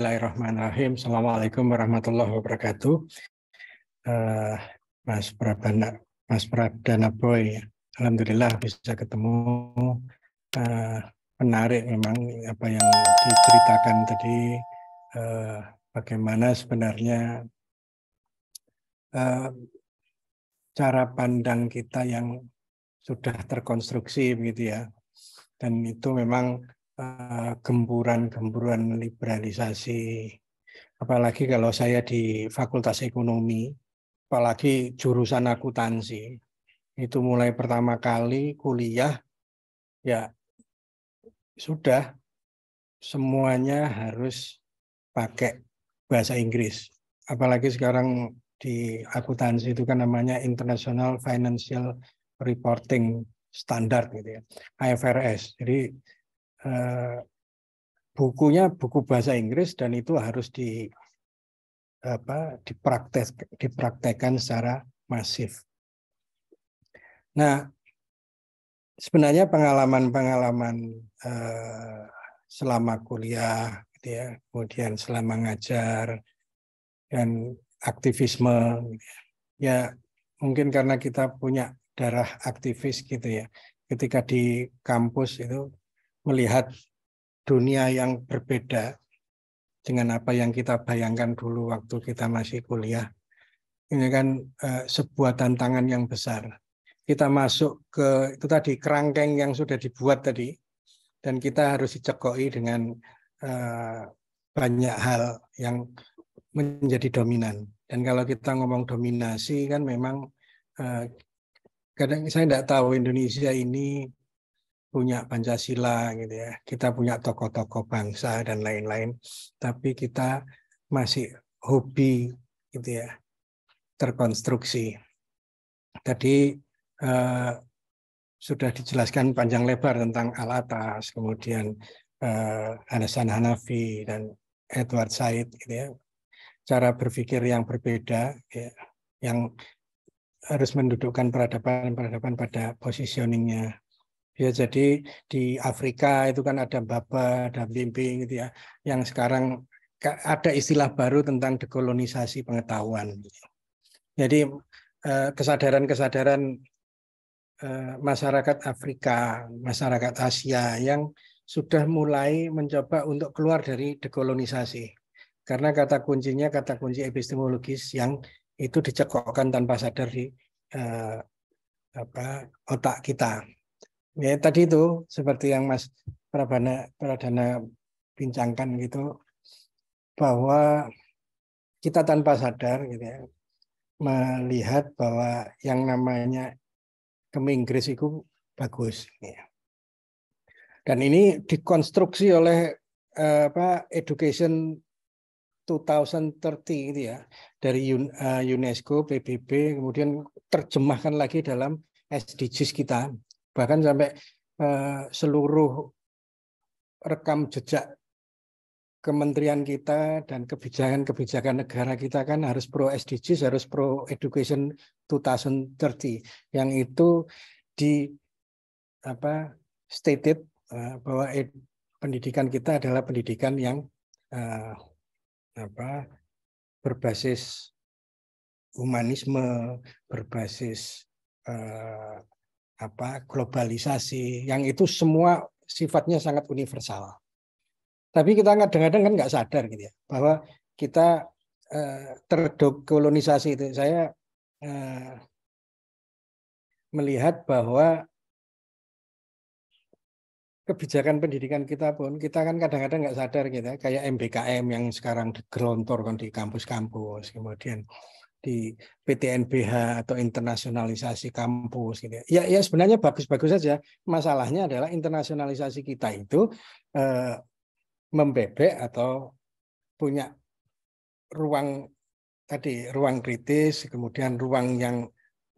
Bismillahirrahmanirrahim. Assalamualaikum warahmatullahi wabarakatuh. Uh, Mas Prabana, Mas Prabdana Boy, Alhamdulillah bisa ketemu. Uh, menarik memang apa yang diceritakan tadi. Uh, bagaimana sebenarnya uh, cara pandang kita yang sudah terkonstruksi begitu ya. Dan itu memang Eh, gemburan-gemburan liberalisasi apalagi kalau saya di Fakultas Ekonomi, apalagi jurusan akuntansi, itu mulai pertama kali kuliah, ya sudah semuanya harus pakai bahasa Inggris. Apalagi sekarang di akuntansi itu kan namanya International Financial Reporting Standard gitu ya, IFRS. Jadi Eh, bukunya buku bahasa Inggris dan itu harus di apa dipraktek dipraktekkan secara masif. Nah, sebenarnya pengalaman-pengalaman eh, selama kuliah, gitu ya, kemudian selama ngajar dan aktivisme, gitu ya. ya mungkin karena kita punya darah aktivis gitu ya. Ketika di kampus itu melihat dunia yang berbeda dengan apa yang kita bayangkan dulu waktu kita masih kuliah. Ini kan uh, sebuah tantangan yang besar. Kita masuk ke itu tadi kerangkeng yang sudah dibuat tadi dan kita harus dicekoi dengan uh, banyak hal yang menjadi dominan. Dan kalau kita ngomong dominasi kan memang uh, kadang saya tidak tahu Indonesia ini punya Pancasila gitu ya, kita punya tokoh-tokoh bangsa dan lain-lain, tapi kita masih hobi gitu ya terkonstruksi. Tadi eh, sudah dijelaskan panjang lebar tentang al kemudian eh, Hasan Hanafi dan Edward Said gitu ya, cara berpikir yang berbeda ya, yang harus mendudukkan peradaban-peradaban pada positioningnya Ya jadi di Afrika itu kan ada baba, ada bimbing gitu ya. Yang sekarang ada istilah baru tentang dekolonisasi pengetahuan. Jadi eh, kesadaran-kesadaran eh, masyarakat Afrika, masyarakat Asia yang sudah mulai mencoba untuk keluar dari dekolonisasi. Karena kata kuncinya kata kunci epistemologis yang itu dicekokkan tanpa sadar di eh, apa, otak kita ya tadi itu seperti yang Mas Prabana Pradana bincangkan gitu bahwa kita tanpa sadar gitu ya melihat bahwa yang namanya ke itu bagus gitu ya. Dan ini dikonstruksi oleh eh, apa Education 2030 gitu ya dari eh, UNESCO, PBB kemudian terjemahkan lagi dalam SDGs kita bahkan sampai uh, seluruh rekam jejak kementerian kita dan kebijakan-kebijakan negara kita kan harus pro SDGs, harus pro education 2030 yang itu di apa stated uh, bahwa pendidikan kita adalah pendidikan yang uh, apa berbasis humanisme, berbasis uh, apa globalisasi yang itu semua sifatnya sangat universal. Tapi kita kadang-kadang kan nggak sadar gitu ya bahwa kita eh, terdokolonisasi itu. Saya eh, melihat bahwa kebijakan pendidikan kita pun kita kan kadang-kadang nggak sadar gitu ya. kayak MBKM yang sekarang digelontorkan di kampus-kampus kemudian di PTNBH atau internasionalisasi kampus gitu ya. ya. Ya, sebenarnya bagus-bagus saja. Masalahnya adalah internasionalisasi kita itu eh, membebek atau punya ruang tadi ruang kritis, kemudian ruang yang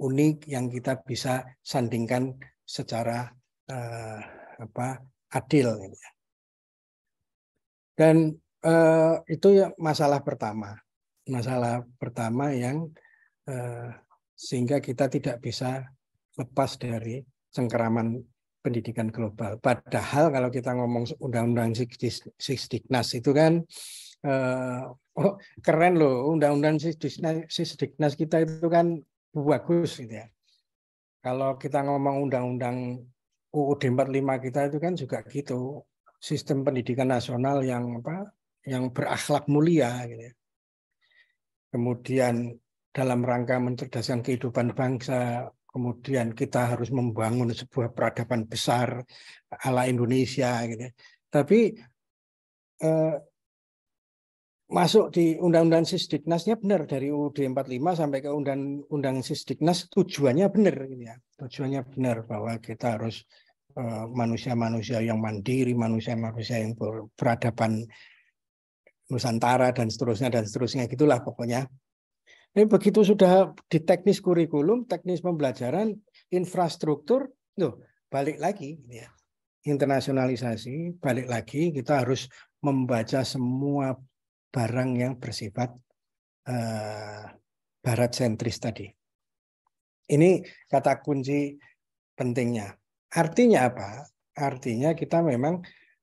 unik yang kita bisa sandingkan secara eh, apa adil gitu ya. Dan eh, itu ya masalah pertama masalah pertama yang eh, sehingga kita tidak bisa lepas dari cengkeraman pendidikan global. Padahal kalau kita ngomong undang-undang Sisdiknas itu kan eh, oh, keren loh undang-undang Sisdiknas kita itu kan bagus gitu ya. Kalau kita ngomong undang-undang UUD 45 kita itu kan juga gitu sistem pendidikan nasional yang apa yang berakhlak mulia gitu ya kemudian dalam rangka mencerdaskan kehidupan bangsa, kemudian kita harus membangun sebuah peradaban besar ala Indonesia gitu. Ya. Tapi eh, masuk di undang-undang Sisdiknasnya benar dari UUD 45 sampai ke undang-undang Sisdiknas tujuannya benar gitu ya. Tujuannya benar bahwa kita harus eh, manusia-manusia yang mandiri, manusia-manusia yang peradaban. Nusantara dan seterusnya dan seterusnya gitulah pokoknya. Ini begitu sudah di teknis kurikulum, teknis pembelajaran, infrastruktur, tuh balik lagi gitu ya. Internasionalisasi, balik lagi kita harus membaca semua barang yang bersifat uh, barat sentris tadi. Ini kata kunci pentingnya. Artinya apa? Artinya kita memang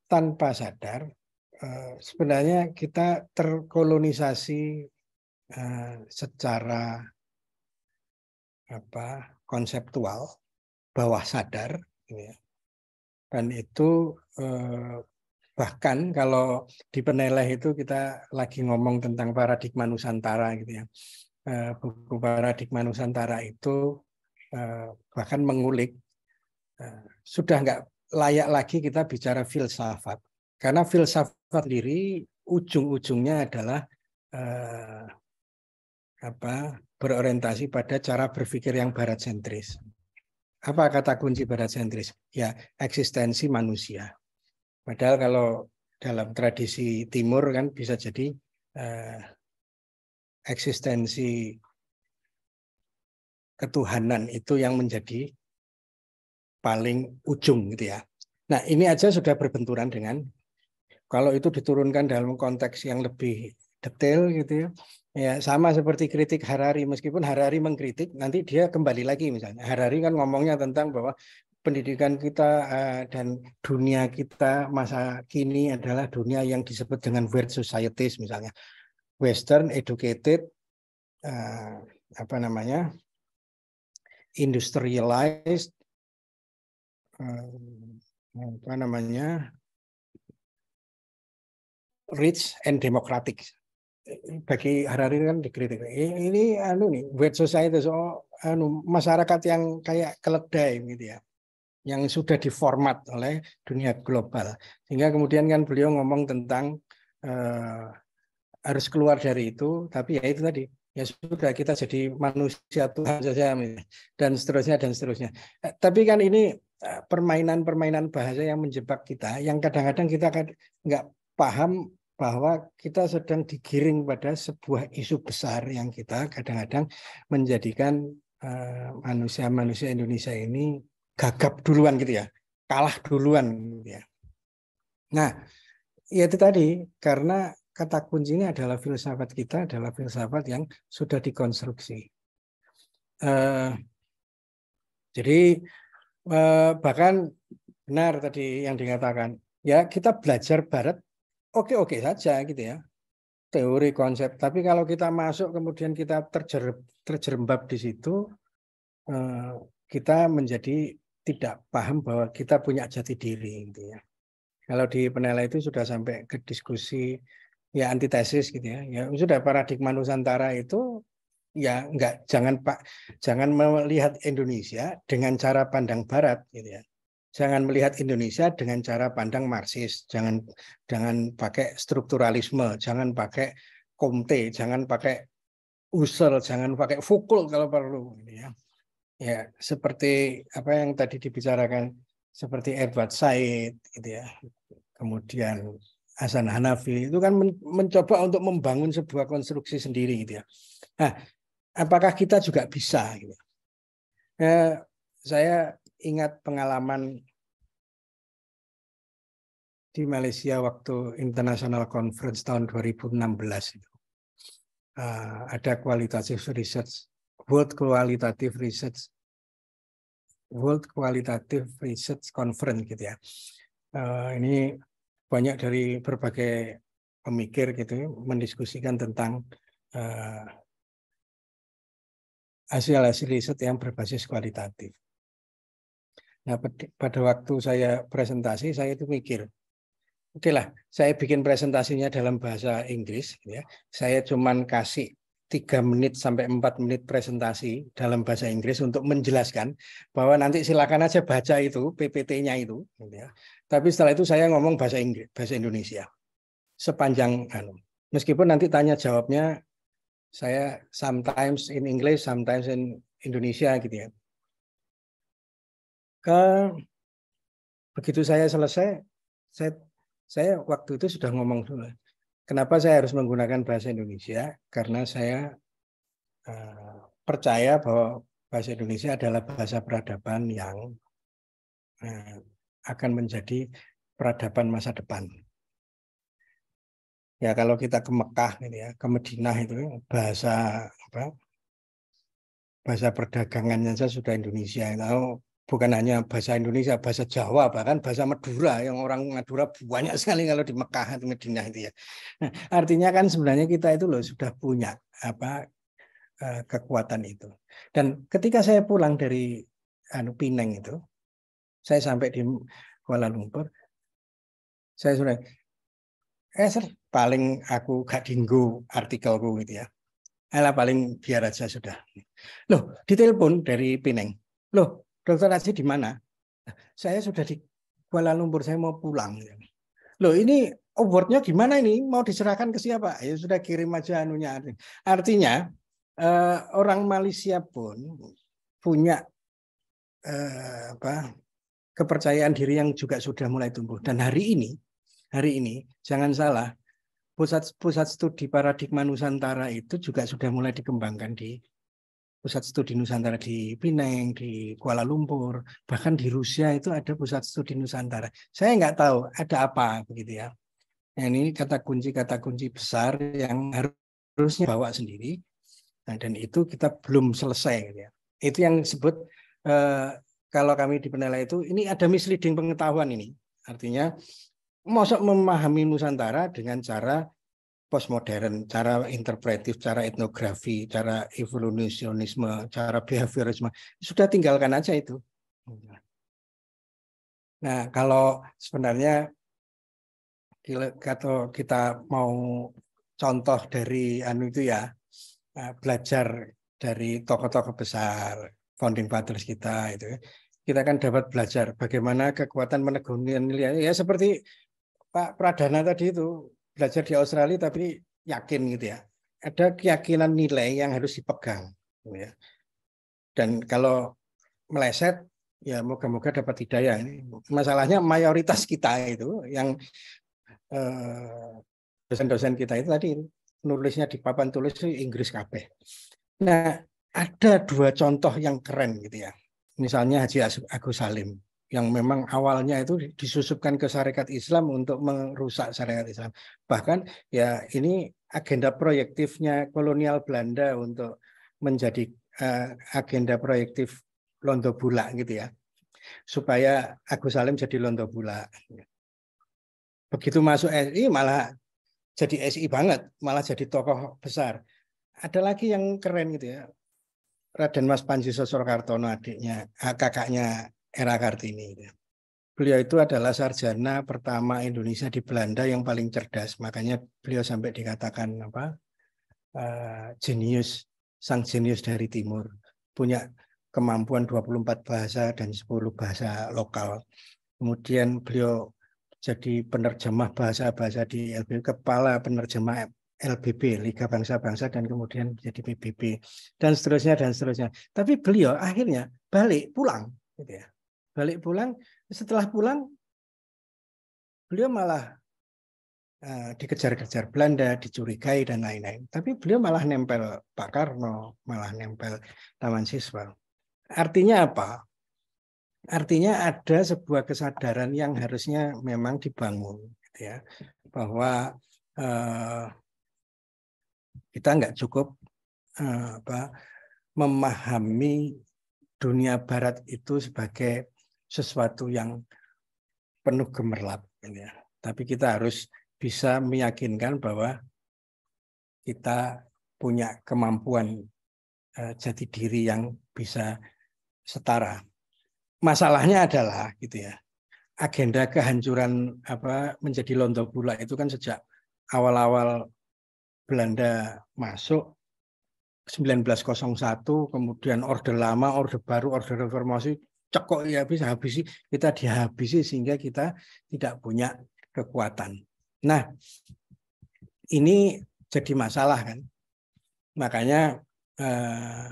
tanpa sadar Eh, sebenarnya kita terkolonisasi uh, secara apa konseptual bawah sadar gitu ya. dan itu uh, bahkan kalau di peneleh itu kita lagi ngomong tentang paradigma nusantara gitu ya uh, buku paradigma nusantara itu uh, bahkan mengulik uh, sudah nggak layak lagi kita bicara filsafat karena filsafat diri ujung-ujungnya adalah eh, apa berorientasi pada cara berpikir yang barat sentris. Apa kata kunci barat sentris? Ya, eksistensi manusia. Padahal kalau dalam tradisi timur kan bisa jadi eh, eksistensi ketuhanan itu yang menjadi paling ujung gitu ya. Nah, ini aja sudah berbenturan dengan kalau itu diturunkan dalam konteks yang lebih detail gitu ya. Ya, sama seperti kritik Harari meskipun Harari mengkritik nanti dia kembali lagi misalnya. Harari kan ngomongnya tentang bahwa pendidikan kita eh, dan dunia kita masa kini adalah dunia yang disebut dengan world societies misalnya. Western educated eh, apa namanya? industrialized eh, apa namanya? rich and democratic. Bagi Harari kan dikritik. Ini anu nih, wet society so anu masyarakat yang kayak keledai gitu ya. Yang sudah diformat oleh dunia global. Sehingga kemudian kan beliau ngomong tentang eh, harus keluar dari itu, tapi ya itu tadi ya sudah kita jadi manusia Tuhan saja dan seterusnya dan seterusnya. Eh, tapi kan ini eh, permainan-permainan bahasa yang menjebak kita, yang kadang-kadang kita kan nggak paham bahwa kita sedang digiring pada sebuah isu besar yang kita kadang-kadang menjadikan eh, manusia-manusia uh, Indonesia ini gagap duluan gitu ya, kalah duluan gitu ya. Nah, ya itu tadi karena kata kuncinya adalah filsafat kita adalah filsafat yang sudah dikonstruksi. Uh, jadi uh, bahkan benar tadi yang dikatakan ya kita belajar Barat oke-oke saja gitu ya teori konsep tapi kalau kita masuk kemudian kita terjer, terjerembab di situ eh, kita menjadi tidak paham bahwa kita punya jati diri gitu ya kalau di penela itu sudah sampai ke diskusi ya antitesis gitu ya ya sudah paradigma nusantara itu ya enggak jangan pak jangan melihat Indonesia dengan cara pandang barat gitu ya Jangan melihat Indonesia dengan cara pandang Marxis, jangan jangan pakai strukturalisme, jangan pakai Komte, jangan pakai usul. jangan pakai fukul kalau perlu. Gitu ya. ya seperti apa yang tadi dibicarakan seperti Edward Said, gitu ya. kemudian Hasan Hanafi itu kan mencoba untuk membangun sebuah konstruksi sendiri gitu ya. Nah, apakah kita juga bisa? Gitu. Nah, saya ingat pengalaman di Malaysia waktu International Conference tahun 2016 itu. Uh, ada kualitatif research, World Qualitative Research, World Qualitative Research Conference gitu ya. Uh, ini banyak dari berbagai pemikir gitu ya, mendiskusikan tentang uh, hasil-hasil riset yang berbasis kualitatif. Nah, pada waktu saya presentasi, saya itu mikir, oke okay lah, saya bikin presentasinya dalam bahasa Inggris, gitu ya. saya cuma kasih tiga menit sampai empat menit presentasi dalam bahasa Inggris untuk menjelaskan bahwa nanti silakan aja baca itu PPT-nya itu. Gitu ya. Tapi setelah itu saya ngomong bahasa Inggris, bahasa Indonesia sepanjang anu. Meskipun nanti tanya jawabnya saya sometimes in English, sometimes in Indonesia gitu ya. Ke, kan begitu saya selesai, saya, saya waktu itu sudah ngomong dulu. Kenapa saya harus menggunakan bahasa Indonesia? Karena saya uh, percaya bahwa bahasa Indonesia adalah bahasa peradaban yang uh, akan menjadi peradaban masa depan ya kalau kita ke Mekah ini ya ke Madinah itu bahasa apa bahasa perdagangannya saja sudah Indonesia tahu bukan hanya bahasa Indonesia, bahasa Jawa, bahkan bahasa Madura yang orang Madura banyak sekali kalau di Mekah atau Medina itu ya. Nah, artinya kan sebenarnya kita itu loh sudah punya apa eh, kekuatan itu. Dan ketika saya pulang dari anu Pineng itu, saya sampai di Kuala Lumpur, saya sudah eh sir, paling aku gak dinggu artikelku gitu ya. Alah paling biar aja sudah. Loh, ditelepon dari Pineng. Loh, Dokter Aji di mana? Saya sudah di Kuala Lumpur, saya mau pulang. Loh ini awardnya gimana ini? Mau diserahkan ke siapa? Ya sudah kirim aja anunya. Artinya eh, orang Malaysia pun punya eh, apa kepercayaan diri yang juga sudah mulai tumbuh. Dan hari ini, hari ini jangan salah, pusat pusat studi paradigma Nusantara itu juga sudah mulai dikembangkan di pusat studi Nusantara di Pineng, di Kuala Lumpur, bahkan di Rusia itu ada pusat studi Nusantara. Saya nggak tahu ada apa begitu ya. Nah, ini kata kunci kata kunci besar yang harusnya bawa sendiri. Nah, dan itu kita belum selesai gitu ya. Itu yang disebut eh, kalau kami di penilai itu ini ada misleading pengetahuan ini. Artinya mosok memahami Nusantara dengan cara postmodern, cara interpretif, cara etnografi, cara evolusionisme, cara behaviorisme. Sudah tinggalkan aja itu. Nah, kalau sebenarnya kalau kita mau contoh dari anu itu ya, eh, belajar dari tokoh-tokoh besar, founding fathers kita itu kita kan dapat belajar bagaimana kekuatan meneguhkan nilai ya seperti Pak Pradana tadi itu belajar di Australia tapi yakin gitu ya. Ada keyakinan nilai yang harus dipegang gitu ya. Dan kalau meleset ya moga-moga dapat hidayah Masalahnya mayoritas kita itu yang eh, dosen-dosen kita itu tadi nulisnya di papan tulis itu Inggris KB. Nah, ada dua contoh yang keren gitu ya. Misalnya Haji Agus Salim yang memang awalnya itu disusupkan ke syarikat Islam untuk merusak syarikat Islam. Bahkan ya ini agenda proyektifnya kolonial Belanda untuk menjadi uh, agenda proyektif londo Bula gitu ya. Supaya Agus Salim jadi londo Bula. Begitu masuk SI malah jadi SI banget, malah jadi tokoh besar. Ada lagi yang keren gitu ya. Raden Mas Panji Sosor Kartono adiknya, eh, kakaknya era Kartini. Ya. Beliau itu adalah sarjana pertama Indonesia di Belanda yang paling cerdas, makanya beliau sampai dikatakan apa uh, jenius, sang jenius dari timur, punya kemampuan 24 bahasa dan 10 bahasa lokal. Kemudian beliau jadi penerjemah bahasa-bahasa di LBB, kepala penerjemah LBB, Liga Bangsa-Bangsa, dan kemudian jadi PBB, dan seterusnya, dan seterusnya. Tapi beliau akhirnya balik, pulang. Gitu ya balik pulang setelah pulang beliau malah eh, dikejar-kejar Belanda dicurigai dan lain-lain tapi beliau malah nempel Pak Karno malah nempel Taman Siswa artinya apa artinya ada sebuah kesadaran yang harusnya memang dibangun gitu ya bahwa uh, kita nggak cukup uh, apa memahami dunia barat itu sebagai sesuatu yang penuh gemerlap. Gitu ya. Tapi kita harus bisa meyakinkan bahwa kita punya kemampuan uh, jati diri yang bisa setara. Masalahnya adalah gitu ya. Agenda kehancuran apa menjadi londo pula itu kan sejak awal-awal Belanda masuk 1901 kemudian orde lama, orde baru, orde reformasi cekok ya habis habisi kita dihabisi sehingga kita tidak punya kekuatan. Nah, ini jadi masalah kan. Makanya eh,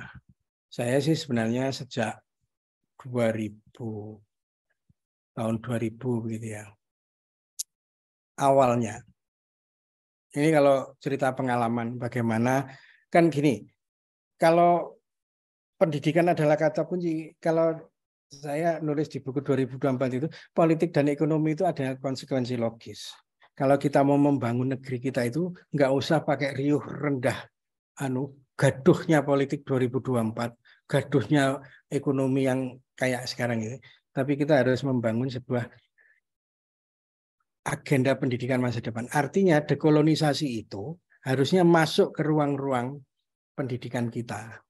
saya sih sebenarnya sejak 2000 tahun 2000 begitu ya. Awalnya ini kalau cerita pengalaman bagaimana kan gini. Kalau pendidikan adalah kata kunci, kalau saya nulis di buku 2024 itu politik dan ekonomi itu ada konsekuensi logis. Kalau kita mau membangun negeri kita itu nggak usah pakai riuh rendah anu gaduhnya politik 2024, gaduhnya ekonomi yang kayak sekarang ini. Tapi kita harus membangun sebuah agenda pendidikan masa depan. Artinya dekolonisasi itu harusnya masuk ke ruang-ruang pendidikan kita.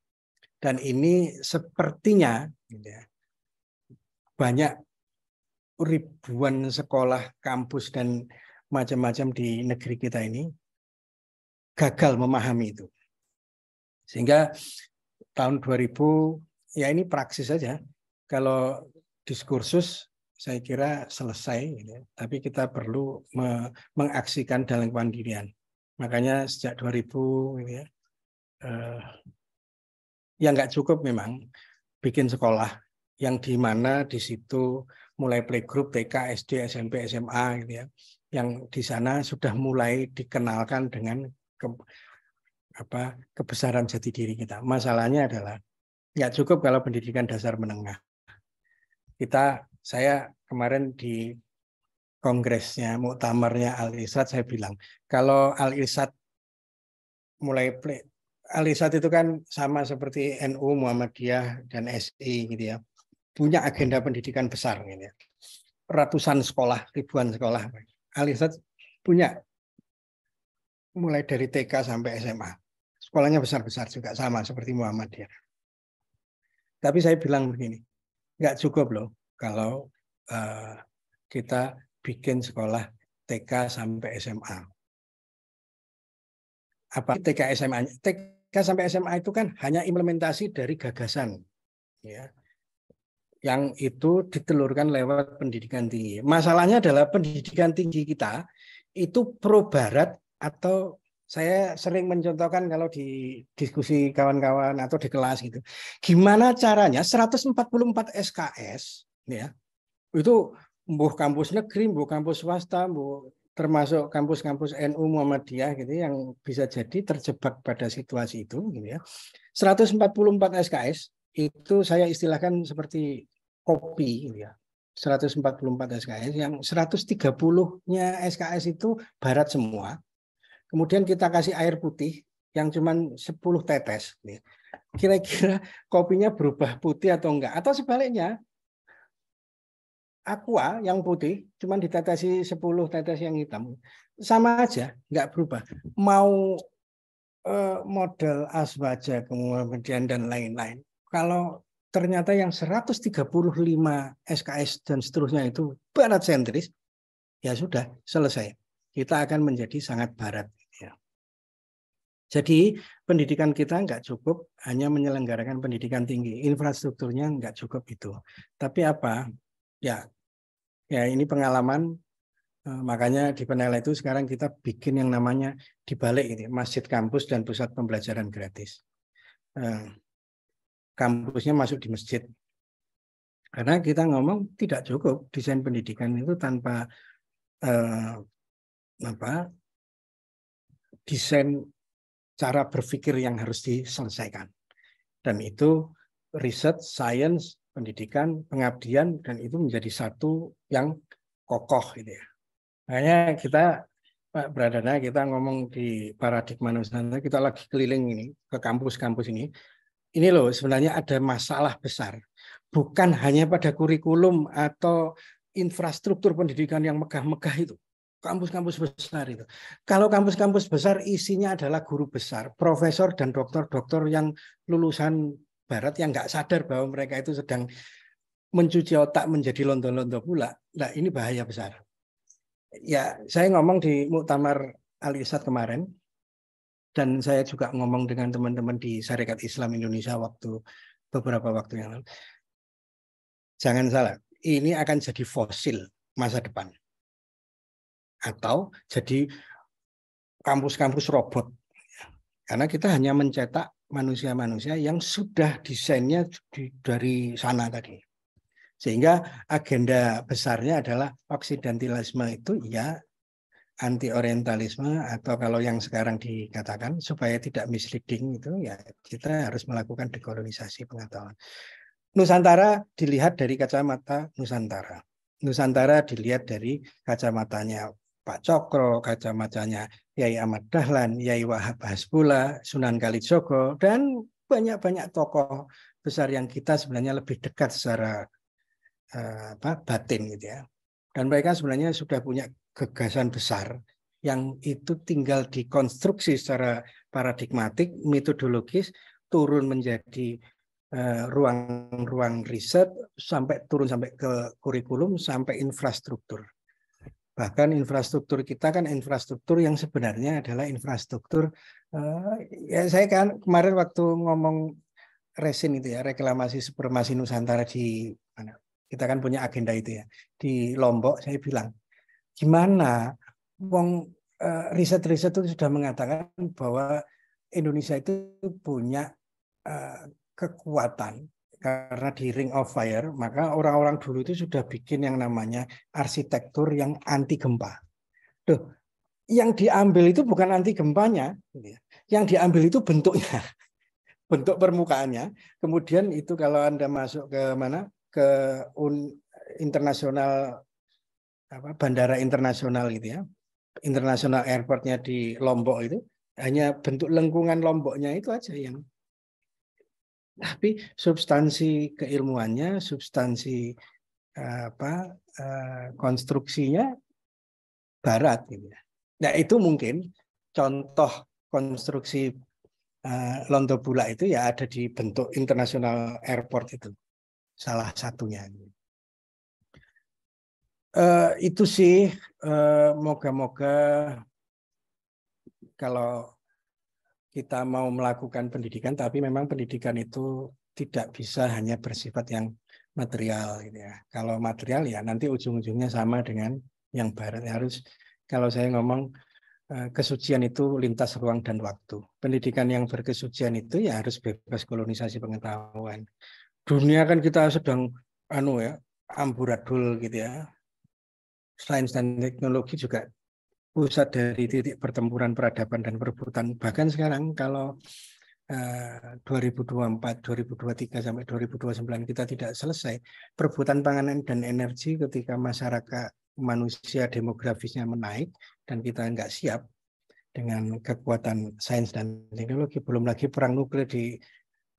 Dan ini sepertinya gitu ya, banyak ribuan sekolah, kampus dan macam-macam di negeri kita ini gagal memahami itu. Sehingga tahun 2000 ya ini praksis saja. Kalau diskursus saya kira selesai, gitu. Ya. tapi kita perlu me mengaksikan dalam kemandirian. Makanya sejak 2000 gitu ya, eh, ya nggak cukup memang bikin sekolah yang di mana di situ mulai playgroup TK, SD, SMP, SMA gitu ya. Yang di sana sudah mulai dikenalkan dengan ke, apa kebesaran jati diri kita. Masalahnya adalah nggak ya cukup kalau pendidikan dasar menengah. Kita saya kemarin di kongresnya muktamarnya Al Irsad saya bilang kalau Al Irsad mulai play, Al Irsad itu kan sama seperti NU Muhammadiyah dan SI gitu ya punya agenda pendidikan besar ini gitu ya. ratusan sekolah ribuan sekolah Alisat punya mulai dari TK sampai SMA sekolahnya besar-besar juga sama seperti Muhammadiyah tapi saya bilang begini nggak cukup loh kalau uh, kita bikin sekolah TK sampai SMA apa TK SMA TK sampai SMA itu kan hanya implementasi dari gagasan ya yang itu ditelurkan lewat pendidikan tinggi. Masalahnya adalah pendidikan tinggi kita itu pro barat atau saya sering mencontohkan kalau di diskusi kawan-kawan atau di kelas gitu. Gimana caranya 144 SKS ya. Itu mbuh kampus negeri, mbuh kampus swasta, mbuh termasuk kampus-kampus NU Muhammadiyah gitu yang bisa jadi terjebak pada situasi itu gitu ya. 144 SKS itu saya istilahkan seperti kopi gitu ya. empat ya. 144 SKS yang 130-nya SKS itu barat semua. Kemudian kita kasih air putih yang cuma 10 tetes. Gitu ya. Kira-kira kopinya berubah putih atau enggak atau sebaliknya aqua yang putih cuma ditetesi 10 tetes yang hitam sama aja enggak berubah mau eh, model aswaja kemudian dan lain-lain kalau ternyata yang 135 SKS dan seterusnya itu barat sentris, ya sudah selesai. Kita akan menjadi sangat barat. Ya. Jadi pendidikan kita nggak cukup hanya menyelenggarakan pendidikan tinggi, infrastrukturnya nggak cukup itu. Tapi apa? Ya, ya ini pengalaman. Eh, makanya di Penela itu sekarang kita bikin yang namanya dibalik ini, masjid kampus dan pusat pembelajaran gratis. Eh, kampusnya masuk di masjid. Karena kita ngomong tidak cukup desain pendidikan itu tanpa eh, apa desain cara berpikir yang harus diselesaikan. Dan itu riset, sains, pendidikan, pengabdian, dan itu menjadi satu yang kokoh gitu ya. Makanya kita Pak Bradana kita ngomong di paradigma Nusantara, kita lagi keliling ini ke kampus-kampus ini, ini loh sebenarnya ada masalah besar. Bukan hanya pada kurikulum atau infrastruktur pendidikan yang megah-megah itu. Kampus-kampus besar itu. Kalau kampus-kampus besar isinya adalah guru besar, profesor dan dokter-dokter yang lulusan barat yang nggak sadar bahwa mereka itu sedang mencuci otak menjadi londo-londo pula. Nah, ini bahaya besar. Ya, saya ngomong di Muktamar al kemarin, dan saya juga ngomong dengan teman-teman di Syarikat Islam Indonesia waktu beberapa waktu yang lalu. Jangan salah, ini akan jadi fosil masa depan. Atau jadi kampus-kampus robot. Karena kita hanya mencetak manusia-manusia yang sudah desainnya dari sana tadi. Sehingga agenda besarnya adalah oksidantalisme itu ya anti orientalisme atau kalau yang sekarang dikatakan supaya tidak misleading itu ya kita harus melakukan dekolonisasi pengetahuan. Nusantara dilihat dari kacamata Nusantara. Nusantara dilihat dari kacamatanya Pak Cokro, kacamatanya Yai Ahmad Dahlan, Yai Wahab Hasbullah, Sunan Kalijogo, dan banyak-banyak tokoh besar yang kita sebenarnya lebih dekat secara eh, apa, batin gitu ya. Dan mereka sebenarnya sudah punya gagasan besar yang itu tinggal dikonstruksi secara paradigmatik, metodologis, turun menjadi eh, ruang-ruang uh, riset sampai turun sampai ke kurikulum sampai infrastruktur. Bahkan infrastruktur kita kan infrastruktur yang sebenarnya adalah infrastruktur uh, ya saya kan kemarin waktu ngomong resin itu ya reklamasi supermasi Nusantara di mana kita kan punya agenda itu ya di Lombok saya bilang Gimana? Wong eh, riset-riset itu sudah mengatakan bahwa Indonesia itu punya eh, kekuatan karena di Ring of Fire, maka orang-orang dulu itu sudah bikin yang namanya arsitektur yang anti gempa. Duh, yang diambil itu bukan anti gempanya, gitu ya. yang diambil itu bentuknya, bentuk permukaannya. Kemudian itu kalau anda masuk ke mana ke un, internasional apa bandara internasional gitu ya internasional airportnya di Lombok itu hanya bentuk lengkungan Lomboknya itu aja yang tapi substansi keilmuannya substansi eh, apa eh, konstruksinya barat gitu ya nah itu mungkin contoh konstruksi eh, Londo Bula itu ya ada di bentuk internasional airport itu salah satunya gitu. Uh, itu sih moga eh, moga-moga kalau kita mau melakukan pendidikan, tapi memang pendidikan itu tidak bisa hanya bersifat yang material gitu ya. Kalau material ya nanti ujung-ujungnya sama dengan yang barat harus kalau saya ngomong eh, kesucian itu lintas ruang dan waktu. Pendidikan yang berkesucian itu ya harus bebas kolonisasi pengetahuan. Dunia kan kita sedang anu ya amburadul gitu ya sains dan teknologi juga pusat dari titik pertempuran peradaban dan perebutan. Bahkan sekarang kalau eh, 2024, 2023 sampai 2029 kita tidak selesai, perebutan panganan dan energi ketika masyarakat manusia demografisnya menaik dan kita nggak siap dengan kekuatan sains dan teknologi, belum lagi perang nuklir di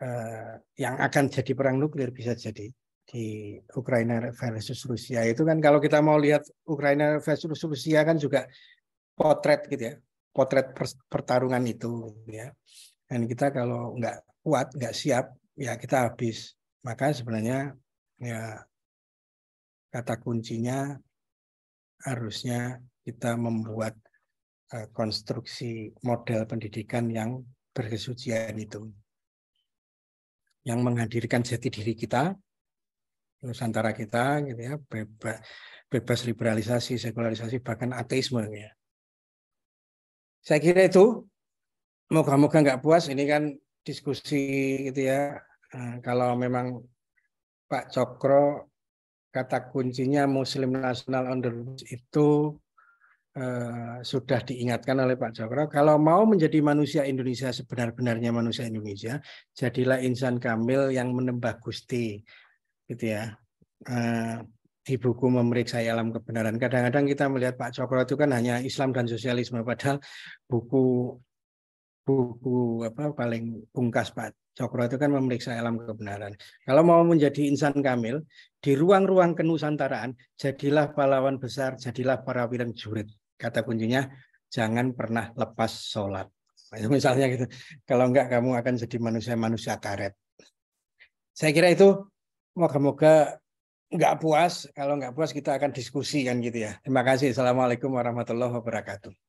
uh, yang akan jadi perang nuklir bisa jadi di Ukraina versus Rusia itu kan kalau kita mau lihat Ukraina versus Rusia kan juga potret gitu ya potret pertarungan itu gitu ya dan kita kalau nggak kuat nggak siap ya kita habis maka sebenarnya ya kata kuncinya harusnya kita membuat eh, konstruksi model pendidikan yang berkesucian itu yang menghadirkan jati diri kita Nusantara kita gitu ya bebas, bebas liberalisasi sekularisasi bahkan ateisme gitu ya saya kira itu moga-moga nggak puas ini kan diskusi gitu ya eh, kalau memang Pak Cokro kata kuncinya Muslim Nasional on itu eh, sudah diingatkan oleh Pak Cokro kalau mau menjadi manusia Indonesia sebenar-benarnya manusia Indonesia jadilah insan kamil yang menembah gusti gitu ya di eh, buku memeriksa alam kebenaran. Kadang-kadang kita melihat Pak Cokro itu kan hanya Islam dan sosialisme, padahal buku buku apa paling pungkas Pak Cokro itu kan memeriksa alam kebenaran. Kalau mau menjadi insan kamil di ruang-ruang kenusantaraan, jadilah pahlawan besar, jadilah para wirang jurid. Kata kuncinya jangan pernah lepas sholat. Nah, misalnya gitu. Kalau enggak kamu akan jadi manusia-manusia karet. Saya kira itu moga-moga nggak puas. Kalau nggak puas kita akan diskusi kan gitu ya. Terima kasih. Assalamualaikum warahmatullahi wabarakatuh.